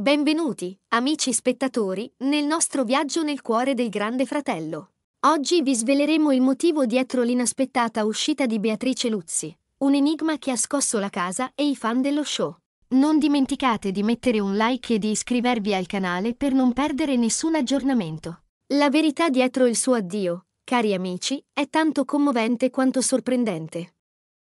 Benvenuti, amici spettatori, nel nostro viaggio nel cuore del Grande Fratello. Oggi vi sveleremo il motivo dietro l'inaspettata uscita di Beatrice Luzzi, un enigma che ha scosso la casa e i fan dello show. Non dimenticate di mettere un like e di iscrivervi al canale per non perdere nessun aggiornamento. La verità dietro il suo addio, cari amici, è tanto commovente quanto sorprendente.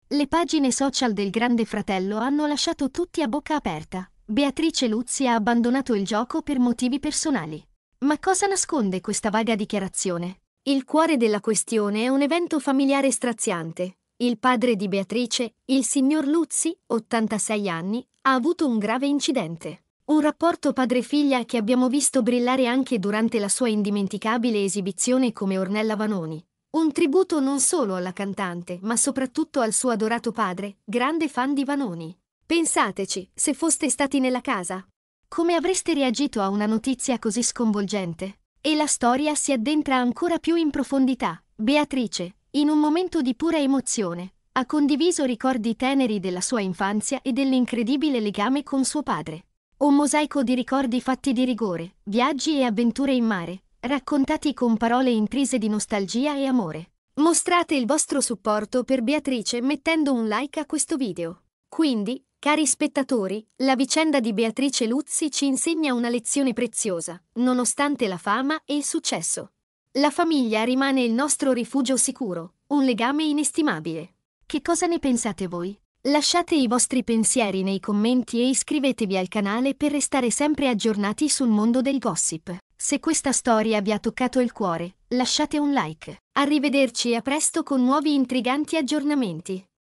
Le pagine social del Grande Fratello hanno lasciato tutti a bocca aperta. Beatrice Luzzi ha abbandonato il gioco per motivi personali. Ma cosa nasconde questa vaga dichiarazione? Il cuore della questione è un evento familiare straziante. Il padre di Beatrice, il signor Luzzi, 86 anni, ha avuto un grave incidente. Un rapporto padre-figlia che abbiamo visto brillare anche durante la sua indimenticabile esibizione come Ornella Vanoni. Un tributo non solo alla cantante, ma soprattutto al suo adorato padre, grande fan di Vanoni. Pensateci, se foste stati nella casa. Come avreste reagito a una notizia così sconvolgente? E la storia si addentra ancora più in profondità. Beatrice, in un momento di pura emozione, ha condiviso ricordi teneri della sua infanzia e dell'incredibile legame con suo padre. Un mosaico di ricordi fatti di rigore, viaggi e avventure in mare, raccontati con parole intrise di nostalgia e amore. Mostrate il vostro supporto per Beatrice mettendo un like a questo video. Quindi, Cari spettatori, la vicenda di Beatrice Luzzi ci insegna una lezione preziosa, nonostante la fama e il successo. La famiglia rimane il nostro rifugio sicuro, un legame inestimabile. Che cosa ne pensate voi? Lasciate i vostri pensieri nei commenti e iscrivetevi al canale per restare sempre aggiornati sul mondo del gossip. Se questa storia vi ha toccato il cuore, lasciate un like. Arrivederci e a presto con nuovi intriganti aggiornamenti.